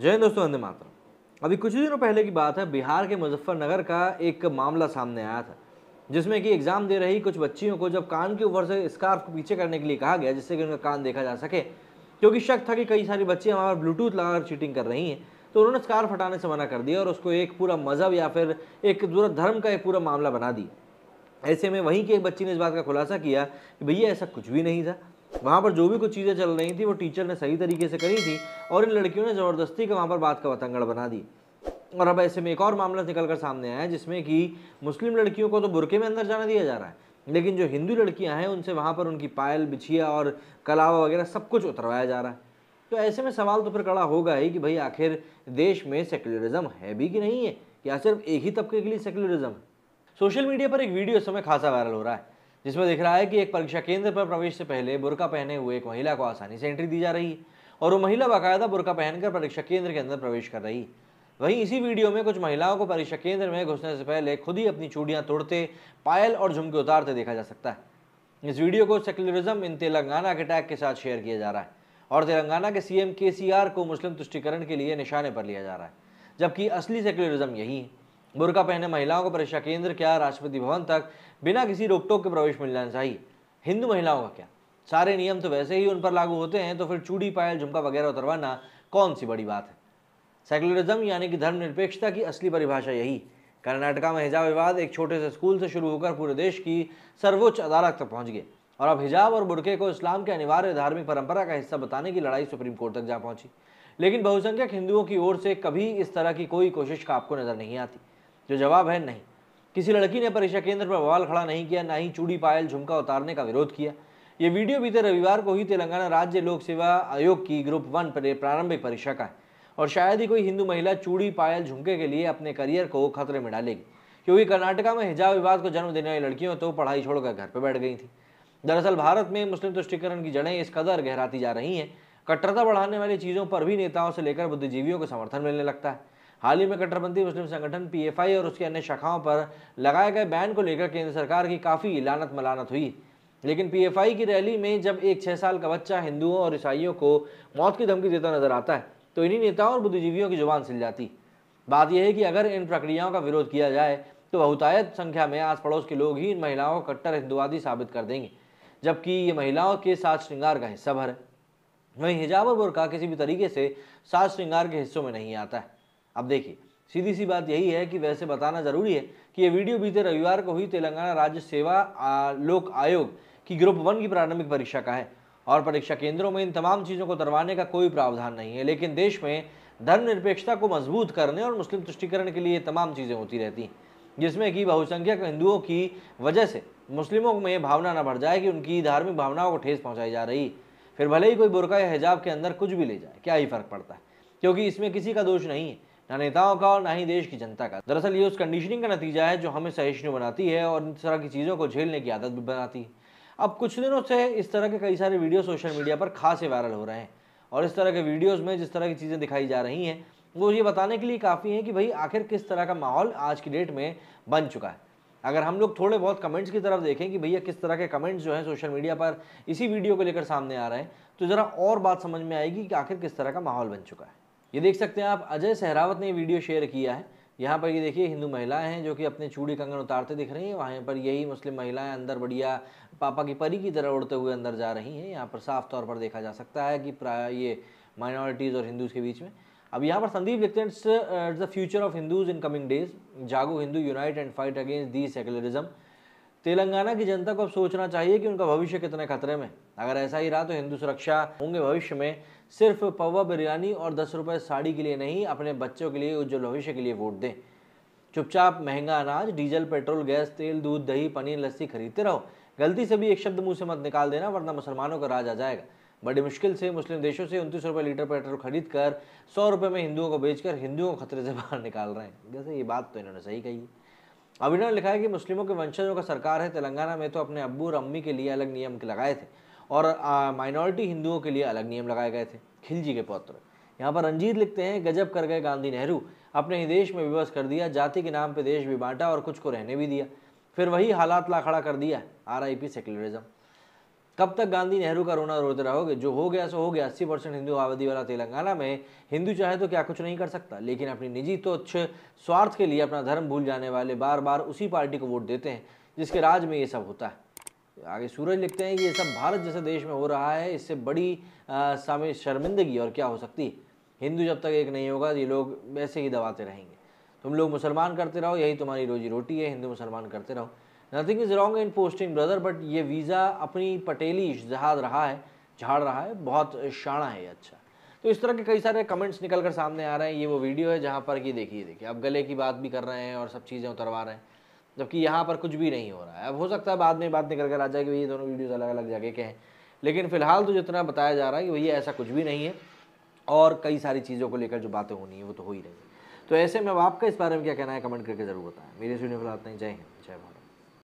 जय हिंद दोस्तों वंदे मातरम अभी कुछ ही दिनों पहले की बात है बिहार के मुजफ्फरनगर का एक मामला सामने आया था जिसमें कि एग्ज़ाम दे रही कुछ बच्चियों को जब कान के ऊपर से स्कार्फ को पीछे करने के लिए कहा गया जिससे कि उनका कान देखा जा सके क्योंकि शक था कि कई सारी बच्ची हमारे ब्लूटूथ लगाकर चीटिंग कर रही हैं तो उन्होंने स्कार्फ हटाने से मना कर दिया और उसको एक पूरा मज़हब या फिर एक पूरा धर्म का एक पूरा मामला बना दिया ऐसे में वहीं की एक बच्ची ने इस बात का खुलासा किया कि भैया ऐसा कुछ भी नहीं था वहाँ पर जो भी कुछ चीज़ें चल रही थी वो टीचर ने सही तरीके से करी थी और इन लड़कियों ने ज़बरदस्ती का वहाँ पर बात का वतंगड़ बना दी और अब ऐसे में एक और मामला निकल कर सामने आया है जिसमें कि मुस्लिम लड़कियों को तो बुरके में अंदर जाना दिया जा रहा है लेकिन जो हिंदू लड़कियाँ हैं उनसे वहाँ पर उनकी पायल बिछिया और कलावा वगैरह सब कुछ उतरवाया जा रहा है तो ऐसे में सवाल तो फिर कड़ा होगा ही कि भाई आखिर देश में सेकुलरिज्म है भी कि नहीं है क्या सिर्फ एक ही तबके के लिए सेकुलरिज्म सोशल मीडिया पर एक वीडियो इस समय खासा वायरल हो रहा है जिसमें दिख रहा है कि एक परीक्षा केंद्र पर प्रवेश से पहले बुरका पहने हुए एक महिला को आसानी से एंट्री दी जा रही और वो महिला बाकायदा बुरका पहनकर परीक्षा केंद्र के अंदर प्रवेश कर रही वहीं इसी वीडियो में कुछ महिलाओं को परीक्षा केंद्र में घुसने से पहले खुद ही अपनी चूड़ियाँ तोड़ते पायल और झुमके उतारते देखा जा सकता है इस वीडियो को सेक्युलरिज्म इन तेलंगाना के टैग के साथ शेयर किया जा रहा है और तेलंगाना के सीएम केसीआर को मुस्लिम तुष्टिकरण के लिए निशाने पर लिया जा रहा है जबकि असली सेक्युलरिज्म यही है बुरका पहने महिलाओं को परीक्षा केंद्र क्या राष्ट्रपति भवन तक बिना किसी रोक टोक के प्रवेश मिल जाना चाहिए हिंदू महिलाओं का क्या सारे नियम तो वैसे ही उन पर लागू होते हैं तो फिर चूड़ी पायल झुमका वगैरह उतरवाना कौन सी बड़ी बात है सेकुलरिज्म यानी कि धर्मनिरपेक्षता की असली परिभाषा यही कर्नाटका में हिजाब विवाद एक छोटे से स्कूल से शुरू होकर पूरे देश की सर्वोच्च अदालत तक पहुंच गए और अब हिजाब और बुरके को इस्लाम के अनिवार्य धार्मिक परंपरा का हिस्सा बताने की लड़ाई सुप्रीम कोर्ट तक जा पहुंची लेकिन बहुसंख्यक हिंदुओं की ओर से कभी इस तरह की कोई कोशिश का आपको नजर नहीं आती जो जवाब है नहीं किसी लड़की ने परीक्षा केंद्र पर बवाल खड़ा नहीं किया ना ही चूड़ी पायल झुमका उतारने का विरोध किया ये वीडियो बीते रविवार को ही तेलंगाना राज्य लोक सेवा आयोग की ग्रुप वन पर प्रारंभिक परीक्षा का है और शायद ही कोई हिंदू महिला चूड़ी पायल झुमके के लिए अपने करियर को खतरे में डालेगी क्योंकि कर्नाटका में हिजाब विवाद को जन्म देने वाली लड़कियों तो पढ़ाई छोड़कर घर पर बैठ गई थी दरअसल भारत में मुस्लिम तुष्टिकरण की जड़ें इस कदर गहराती जा रही हैं कट्टरता बढ़ाने वाली चीज़ों पर भी नेताओं से लेकर बुद्धिजीवियों को समर्थन मिलने लगता है हाल ही में कट्टरपंथी मुस्लिम संगठन पीएफआई और उसकी अन्य शाखाओं पर लगाए गए बैन को लेकर केंद्र सरकार की काफ़ी लानत मलानत हुई लेकिन पीएफआई की रैली में जब एक छः साल का बच्चा हिंदुओं और ईसाइयों को मौत की धमकी देता नजर आता है तो इन्हीं नेताओं और बुद्धिजीवियों की जुबान सिल जाती बात यह है कि अगर इन प्रक्रियाओं का विरोध किया जाए तो बहुतायत संख्या में आस पड़ोस के लोग ही इन महिलाओं को कट्टर हिंदुवादी साबित कर देंगे जबकि ये महिलाओं के साथ श्रृंगार का हिस्सा भर है वहीं हिजाब और बुरका किसी भी तरीके से साज श्रृंगार के हिस्सों में नहीं आता है अब देखिए सीधी सी बात यही है कि वैसे बताना जरूरी है कि ये वीडियो बीते रविवार को हुई तेलंगाना राज्य सेवा लोक आयोग की ग्रुप वन की प्रारंभिक परीक्षा का है और परीक्षा केंद्रों में इन तमाम चीज़ों को करवाने का कोई प्रावधान नहीं है लेकिन देश में धर्मनिरपेक्षता को मजबूत करने और मुस्लिम तुष्टिकरण के लिए ये तमाम चीज़ें होती रहती हैं जिसमें कि बहुसंख्यक हिंदुओं की वजह से मुस्लिमों में भावना न बढ़ जाए कि उनकी धार्मिक भावनाओं को ठेस पहुँचाई जा रही फिर भले ही कोई बुरका या हिजाब के अंदर कुछ भी ले जाए क्या ही फ़र्क पड़ता है क्योंकि इसमें किसी का दोष नहीं है ना नेताओं का और ना ही देश की जनता का दरअसल ये उस कंडीशनिंग का नतीजा है जो हमें सहिष्णु बनाती है और इस तरह की चीज़ों को झेलने की आदत भी बनाती है अब कुछ दिनों से इस तरह के कई सारे वीडियो सोशल मीडिया पर खासे वायरल हो रहे हैं और इस तरह के वीडियोज़ में जिस तरह की चीज़ें दिखाई जा रही हैं वो ये बताने के लिए काफ़ी हैं कि भाई आखिर किस तरह का माहौल आज की डेट में बन चुका है अगर हम लोग थोड़े बहुत कमेंट्स की तरफ देखें कि भैया किस तरह के कमेंट्स जो हैं सोशल मीडिया पर इसी वीडियो को लेकर सामने आ रहे हैं तो ज़रा और बात समझ में आएगी कि आखिर किस तरह का माहौल बन चुका है ये देख सकते हैं आप अजय सहरावत ने वीडियो शेयर किया है यहाँ पर ये देखिए हिंदू महिलाएं हैं जो कि अपने चूड़ी कंगन उतारते दिख रही हैं वहाँ पर यही मुस्लिम महिलाएं अंदर बढ़िया पापा की परी की तरह उड़ते हुए अंदर जा रही हैं यहाँ पर साफ तौर पर देखा जा सकता है कि प्राय ये माइनॉरिटीज़ और हिंदूज़ के बीच में अब यहाँ पर संदीप लिखते हैं it's the future of Hindus in coming days जागो Hindu unite and fight against the secularism Telangana की जनता को अब सोचना चाहिए कि उनका भविष्य कितने खतरे में अगर ऐसा ही रहा तो हिंदू सुरक्षा होंगे भविष्य में सिर्फ पवा बिरयानी और दस रुपये साड़ी के लिए नहीं अपने बच्चों के लिए उज्जवल भविष्य के लिए वोट दें चुपचाप महंगा अनाज डीजल पेट्रोल गैस तेल दूध दही पनीर लस्सी खरीदते रहो गलती से भी एक शब्द मुंह से मत निकाल देना वरना मुसलमानों का राज आ जाएगा बड़ी मुश्किल से मुस्लिम देशों से उनतीस रुपये लीटर पेट्रोल खरीद कर सौ रुपये में हिंदुओं को बेचकर हिंदुओं को खतरे से बाहर निकाल रहे हैं जैसे ये बात तो इन्होंने सही कही अभिनव ने लिखा है कि मुस्लिमों के वंशजों का सरकार है तेलंगाना में तो अपने अबू और अम्मी के लिए अलग नियम लगाए थे और माइनॉरिटी हिंदुओं के लिए अलग नियम लगाए गए थे खिलजी के पौत्र यहाँ पर रंजीत लिखते हैं गजब कर गए गांधी नेहरू अपने ही देश में विवश कर दिया जाति के नाम पर देश भी बांटा और कुछ को रहने भी दिया फिर वही हालात ला खड़ा कर दिया आर आई पी सेक्युलरिज्म कब तक गांधी नेहरू का रोना रोते रहोगे जो हो गया सो हो गया अस्सी परसेंट हिंदू आबादी वाला तेलंगाना में हिंदू चाहे तो क्या कुछ नहीं कर सकता लेकिन अपनी निजी तो अच्छे स्वार्थ के लिए अपना धर्म भूल जाने वाले बार बार उसी पार्टी को वोट देते हैं जिसके राज में ये सब होता है आगे सूरज लिखते हैं कि ये सब भारत जैसे देश में हो रहा है इससे बड़ी सामी शर्मिंदगी और क्या हो सकती है हिंदू जब तक एक नहीं होगा ये लोग वैसे ही दबाते रहेंगे तुम लोग मुसलमान करते रहो यही तुम्हारी रोजी रोटी है हिंदू मुसलमान करते रहो nothing is wrong in posting brother but ये वीज़ा अपनी पटेली जहाद रहा है झाड़ रहा है बहुत शाणा है अच्छा तो इस तरह के कई सारे कमेंट्स निकल कर सामने आ रहे हैं ये वो वीडियो है जहाँ पर कि देखिए देखिए अब गले की बात भी कर रहे हैं और सब चीज़ें उतरवा रहे हैं जबकि यहाँ पर कुछ भी नहीं हो रहा है अब हो सकता है बाद में बात निकल कर आ जाए कि ये दोनों वीडियोज़ अलग अलग जगह के हैं लेकिन फ़िलहाल तो जितना बताया जा रहा है कि भैया ऐसा कुछ भी नहीं है और कई सारी चीज़ों को लेकर जो बातें होनी है वो तो हो ही रही है तो ऐसे में अब आपका इस बारे में क्या कहना है कमेंट करके ज़रूर बताएं मेरे सुनिए फिलहाल जय हिंद जय भारत